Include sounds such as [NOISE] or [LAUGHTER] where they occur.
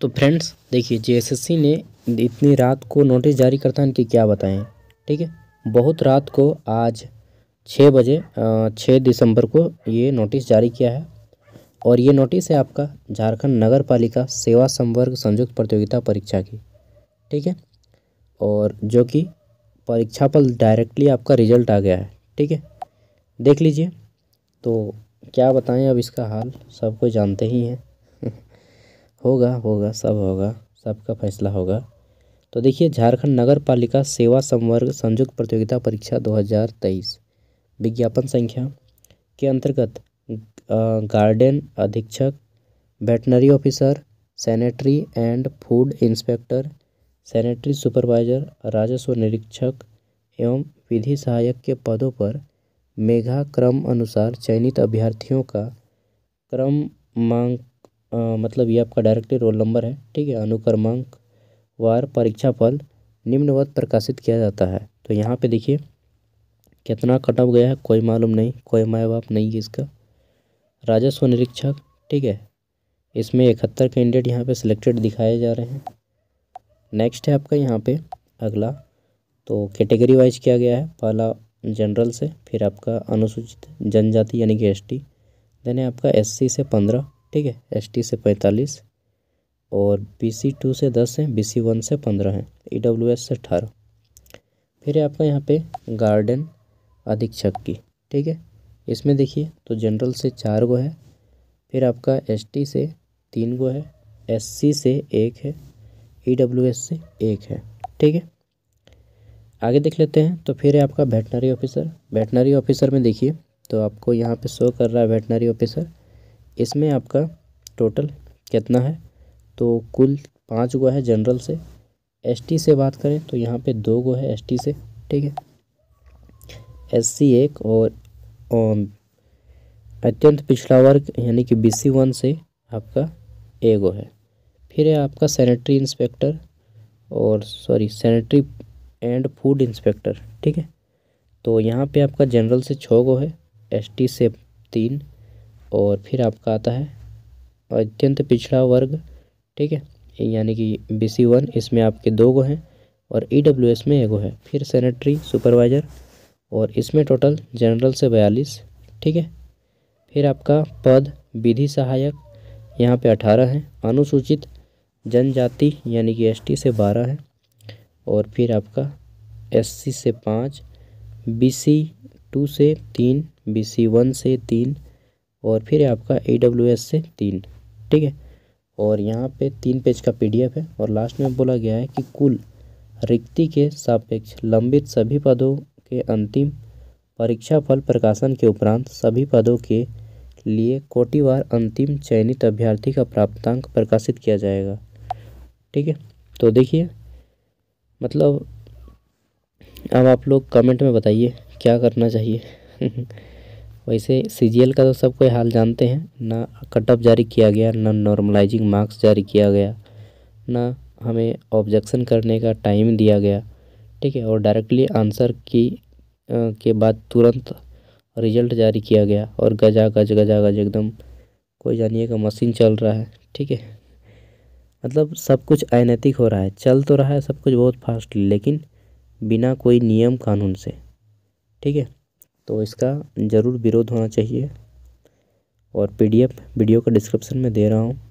तो फ्रेंड्स देखिए जेएसएससी ने इतनी रात को नोटिस जारी करता है कि क्या बताएं ठीक है बहुत रात को आज छः बजे छः दिसंबर को ये नोटिस जारी किया है और ये नोटिस है आपका झारखंड नगर पालिका सेवा संवर्ग संयुक्त प्रतियोगिता परीक्षा की ठीक है और जो कि परीक्षा पर डायरेक्टली आपका रिजल्ट आ गया है ठीक है देख लीजिए तो क्या बताएं अब इसका हाल सब कोई जानते ही हैं होगा होगा सब होगा सबका फैसला होगा तो देखिए झारखंड नगर पालिका सेवा संवर्ग संयुक्त प्रतियोगिता परीक्षा 2023 विज्ञापन संख्या के अंतर्गत गार्डन अधीक्षक veterinary officer sanitary and food inspector sanitary supervisor राजस्व निरीक्षक एवं विधि सहायक के पदों पर मेघा क्रम अनुसार चयनित अभ्यर्थियों का मांग मतलब ये आपका डायरेक्टली रोल नंबर है ठीक है अनुक्रमांक वार परीक्षा फल निम्नवत प्रकाशित किया जाता है तो यहाँ पे देखिए कितना कट ऑफ गया है कोई मालूम नहीं कोई माए बाप नहीं है इसका राजस्व निरीक्षक ठीक है इसमें इकहत्तर कैंडिडेट यहाँ पे सिलेक्टेड दिखाए जा रहे हैं नेक्स्ट है आपका यहाँ पे अगला तो कैटेगरी वाइज किया गया है पहला जनरल से फिर आपका अनुसूचित जनजाति यानी कि एसटी देन है आपका एससी से पंद्रह ठीक है एस टी से पैंतालीस और बी सी टू से दस है बी सी वन से पंद्रह है ई डब्ल्यू एस से अठारह फिर है आपका यहाँ पे गार्डन अधीक्षक की ठीक है इसमें देखिए तो जनरल से चार गो है फिर आपका एस टी से तीन गो है एस सी से एक है ई डब्ल्यू एस से एक है ठीक है आगे देख लेते हैं तो फिर है आपका वेटनरी ऑफिसर वेटनरी ऑफिसर में देखिए तो आपको यहाँ पे शो कर रहा है वेटनरी ऑफिसर इसमें आपका टोटल कितना है तो कुल पाँच गो है जनरल से एसटी से बात करें तो यहाँ पे दो गो है एसटी से ठीक है एससी एक और, um, अत्यंत पिछड़ा वर्ग यानी कि बीसी वन से आपका ए गो है फिर है आपका सैनिटरी इंस्पेक्टर और sorry sanitary and food inspector ठीक है तो यहाँ पे आपका जनरल से छः गो है एसटी से तीन और फिर आपका आता है अत्यंत पिछड़ा वर्ग ठीक है यानी कि बी सी वन इसमें आपके दो गो हैं और ई डब्ल्यू एस में एगो है फिर सेनेटरी सुपरवाइज़र और इसमें टोटल जनरल से बयालीस ठीक है फिर आपका पद विधि सहायक यहाँ पे अठारह हैं अनुसूचित जनजाति यानी कि एसटी से बारह है और फिर आपका एससी से पाँच बीसी टू से तीन बीसी वन से तीन और फिर आपका ए डब्ल्यू एस से तीन ठीक है और यहाँ पे तीन पेज का पीडीएफ है और लास्ट में बोला गया है कि कुल रिक्ति के सापेक्ष लंबित सभी पदों के अंतिम परीक्षा फल प्रकाशन के उपरांत सभी पदों के लिए कोटिवार अंतिम चयनित अभ्यर्थी का प्राप्तांक प्रकाशित किया जाएगा ठीक है तो देखिए मतलब अब आप लोग कमेंट में बताइए क्या करना चाहिए [LAUGHS] वैसे सी का तो सब कोई हाल जानते हैं ना कटअप जारी किया गया ना नॉर्मलाइजिंग मार्क्स जारी किया गया ना हमें ऑब्जेक्शन करने का टाइम दिया गया ठीक है और डायरेक्टली आंसर की आ, के बाद तुरंत रिजल्ट जारी किया गया और गजा गज गजा गज एकदम कोई जानिए का मशीन चल रहा है ठीक है मतलब सब कुछ अनैतिक हो रहा है चल तो रहा है सब कुछ बहुत फास्टली लेकिन बिना कोई नियम कानून से ठीक है तो इसका ज़रूर विरोध होना चाहिए और पी डी एफ वीडियो का डिस्क्रिप्सन में दे रहा हूँ